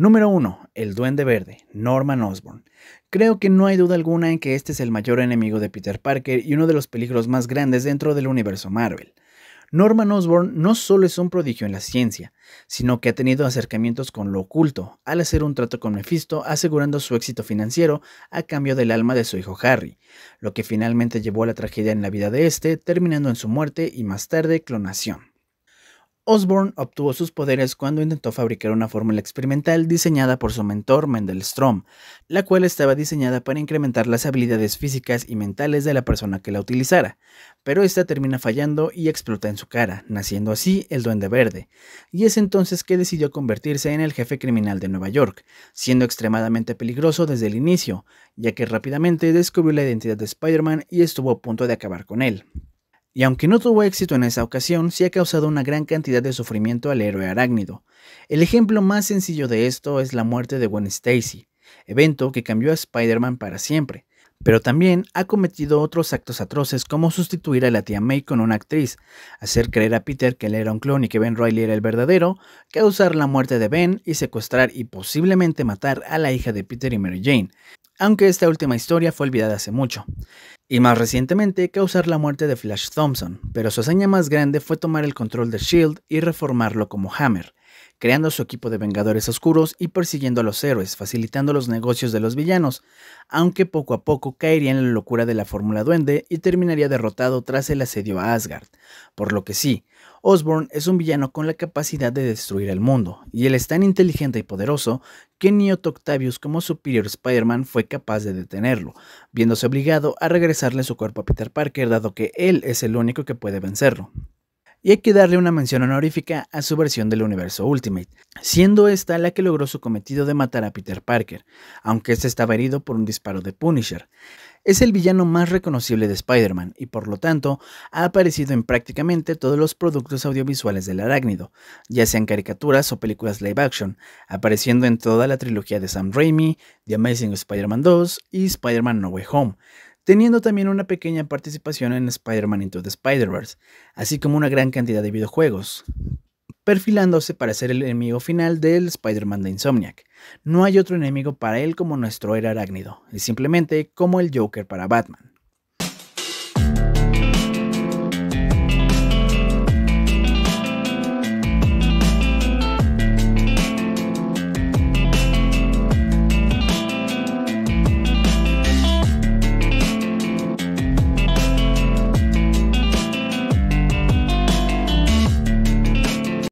Número 1. El Duende Verde, Norman Osborn. Creo que no hay duda alguna en que este es el mayor enemigo de Peter Parker y uno de los peligros más grandes dentro del universo Marvel. Norman Osborn no solo es un prodigio en la ciencia, sino que ha tenido acercamientos con lo oculto, al hacer un trato con Mephisto asegurando su éxito financiero a cambio del alma de su hijo Harry, lo que finalmente llevó a la tragedia en la vida de este, terminando en su muerte y más tarde clonación. Osborn obtuvo sus poderes cuando intentó fabricar una fórmula experimental diseñada por su mentor Mendelstrom, la cual estaba diseñada para incrementar las habilidades físicas y mentales de la persona que la utilizara, pero esta termina fallando y explota en su cara, naciendo así el Duende Verde, y es entonces que decidió convertirse en el jefe criminal de Nueva York, siendo extremadamente peligroso desde el inicio, ya que rápidamente descubrió la identidad de Spider-Man y estuvo a punto de acabar con él, y aunque no tuvo éxito en esa ocasión, sí ha causado una gran cantidad de sufrimiento al héroe arácnido. El ejemplo más sencillo de esto es la muerte de Gwen Stacy, evento que cambió a Spider-Man para siempre. Pero también ha cometido otros actos atroces como sustituir a la tía May con una actriz, hacer creer a Peter que él era un clon y que Ben Riley era el verdadero, causar la muerte de Ben y secuestrar y posiblemente matar a la hija de Peter y Mary Jane, aunque esta última historia fue olvidada hace mucho y más recientemente causar la muerte de Flash Thompson, pero su hazaña más grande fue tomar el control de Shield y reformarlo como Hammer, creando su equipo de Vengadores Oscuros y persiguiendo a los héroes, facilitando los negocios de los villanos, aunque poco a poco caería en la locura de la fórmula duende y terminaría derrotado tras el asedio a Asgard. Por lo que sí, Osborn es un villano con la capacidad de destruir el mundo, y él es tan inteligente y poderoso que ni Octavius como Superior Spider-Man fue capaz de detenerlo, viéndose obligado a regresarle su cuerpo a Peter Parker dado que él es el único que puede vencerlo y hay que darle una mención honorífica a su versión del universo Ultimate, siendo esta la que logró su cometido de matar a Peter Parker, aunque este estaba herido por un disparo de Punisher. Es el villano más reconocible de Spider-Man y por lo tanto ha aparecido en prácticamente todos los productos audiovisuales del arácnido, ya sean caricaturas o películas live action, apareciendo en toda la trilogía de Sam Raimi, The Amazing Spider-Man 2 y Spider-Man No Way Home, teniendo también una pequeña participación en Spider-Man Into the Spider-Verse, así como una gran cantidad de videojuegos, perfilándose para ser el enemigo final del Spider-Man de Insomniac. No hay otro enemigo para él como nuestro era arácnido, y simplemente como el Joker para Batman.